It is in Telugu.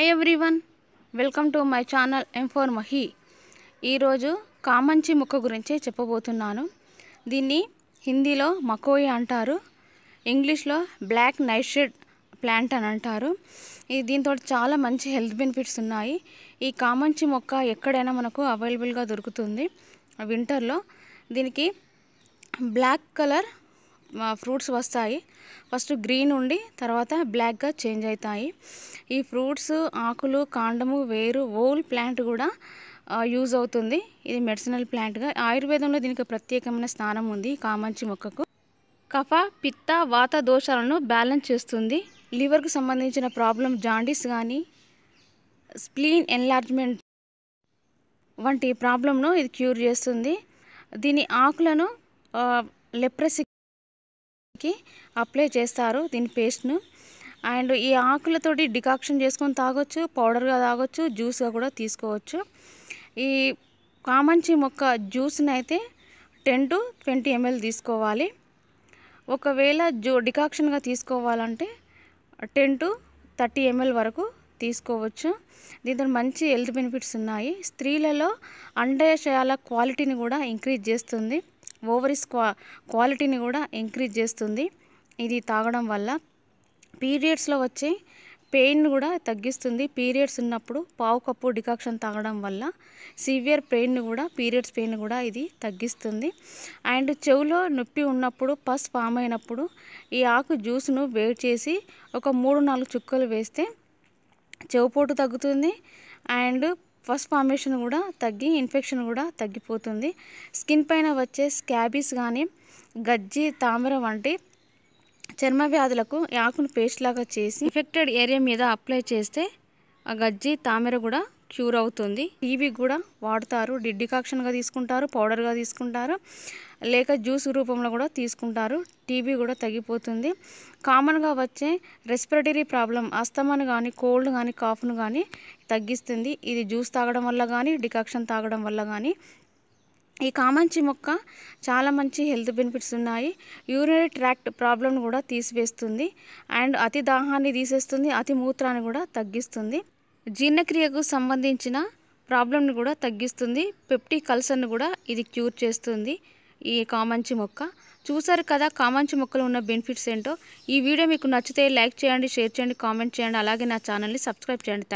hi everyone welcome to my channel M four Mahi ఈరోజు కామంచి మొక్క గురించి చెప్పబోతున్నాను దీన్ని హిందీలో మకోయి అంటారు ఇంగ్లీష్లో బ్లాక్ నైషెడ్ ప్లాంట్ అని అంటారు ఇది దీంతో చాలా మంచి హెల్త్ బెనిఫిట్స్ ఉన్నాయి ఈ కామంచి మొక్క ఎక్కడైనా మనకు అవైలబుల్గా దొరుకుతుంది వింటర్లో దీనికి బ్లాక్ కలర్ ఫ్రూట్స్ వస్తాయి ఫస్ట్ గ్రీన్ ఉండి తర్వాత బ్లాక్గా చేంజ్ అవుతాయి ఈ ఫ్రూట్స్ ఆకులు కాండము వేరు ఓల్ ప్లాంట్ కూడా యూజ్ అవుతుంది ఇది మెడిసినల్ ప్లాంట్గా ఆయుర్వేదంలో దీనికి ప్రత్యేకమైన స్థానం ఉంది కామంచి మొక్కకు కఫ పిత్త వాత దోషాలను బ్యాలెన్స్ చేస్తుంది లివర్కు సంబంధించిన ప్రాబ్లం జాండీస్ కానీ స్ప్లీన్ ఎన్లార్జ్మెంట్ వంటి ప్రాబ్లంను ఇది క్యూర్ చేస్తుంది దీని ఆకులను లెప్రసి కి అప్లై చేస్తారు దీని పేస్ట్ను అండ్ ఈ ఆకులతోటి డికాక్షన్ చేసుకొని తాగొచ్చు పౌడర్గా తాగొచ్చు జ్యూస్గా కూడా తీసుకోవచ్చు ఈ కామంచి మొక్క జ్యూస్ని అయితే టెన్ టు ట్వంటీ ఎంఎల్ తీసుకోవాలి ఒకవేళ జో డికాక్షన్గా తీసుకోవాలంటే టెన్ టు థర్టీ ఎంఎల్ వరకు తీసుకోవచ్చు దీంతో మంచి హెల్త్ బెనిఫిట్స్ ఉన్నాయి స్త్రీలలో అండాశయాల క్వాలిటీని కూడా ఇంక్రీజ్ చేస్తుంది ఓవరీస్ క్వా క్వాలిటీని కూడా ఎంక్రీజ్ చేస్తుంది ఇది తాగడం వల్ల పీరియడ్స్లో వచ్చే పెయిన్ కూడా తగ్గిస్తుంది పీరియడ్స్ ఉన్నప్పుడు పావు కప్పు డికాక్షన్ తాగడం వల్ల సివియర్ పెయిన్ కూడా పీరియడ్స్ పెయిన్ కూడా ఇది తగ్గిస్తుంది అండ్ చెవులో నొప్పి ఉన్నప్పుడు పస్ ఫామ్ అయినప్పుడు ఈ ఆకు జ్యూస్ను వేడి చేసి ఒక మూడు నాలుగు చుక్కలు వేస్తే చెవుపోటు తగ్గుతుంది అండ్ ఫస్ట్ ఫార్మేషన్ కూడా తగ్గి ఇన్ఫెక్షన్ కూడా తగ్గిపోతుంది స్కిన్ పైన వచ్చే స్కాబీస్ కానీ గజ్జి తామర వంటి చర్మ వ్యాధులకు యాకును పేస్ట్ లాగా చేసి ఇన్ఫెక్టెడ్ ఏరియా మీద అప్లై చేస్తే ఆ గజ్జి తామర కూడా క్యూర్ అవుతుంది టీవీ కూడా వాడతారు డికాక్షన్గా తీసుకుంటారు పౌడర్గా తీసుకుంటారు లేక జ్యూస్ రూపంలో కూడా తీసుకుంటారు టీబీ కూడా తగ్గిపోతుంది కామన్గా వచ్చే రెస్పిరేటరీ ప్రాబ్లం అస్తమాను కానీ కోల్డ్ కానీ కాఫ్ను కానీ తగ్గిస్తుంది ఇది జ్యూస్ తాగడం వల్ల కానీ డికాక్షన్ తాగడం వల్ల కానీ ఈ కామంచి మొక్క చాలా మంచి హెల్త్ బెనిఫిట్స్ ఉన్నాయి యూరినరీ ట్రాక్ట్ ప్రాబ్లం కూడా తీసివేస్తుంది అండ్ అతి దాహాన్ని తీసేస్తుంది అతి మూత్రాన్ని కూడా తగ్గిస్తుంది జీర్ణక్రియకు సంబంధించిన ప్రాబ్లంని కూడా తగ్గిస్తుంది పెప్టిక్ అల్సర్ను కూడా ఇది క్యూర్ చేస్తుంది ఈ కామంచి మొక్క చూసారు కదా కామంచి మొక్కలు ఉన్న బెనిఫిట్స్ ఏంటో ఈ వీడియో మీకు నచ్చితే లైక్ చేయండి షేర్ చేయండి కామెంట్ చేయండి అలాగే నా ఛానల్ని సబ్స్క్రైబ్ చేయండి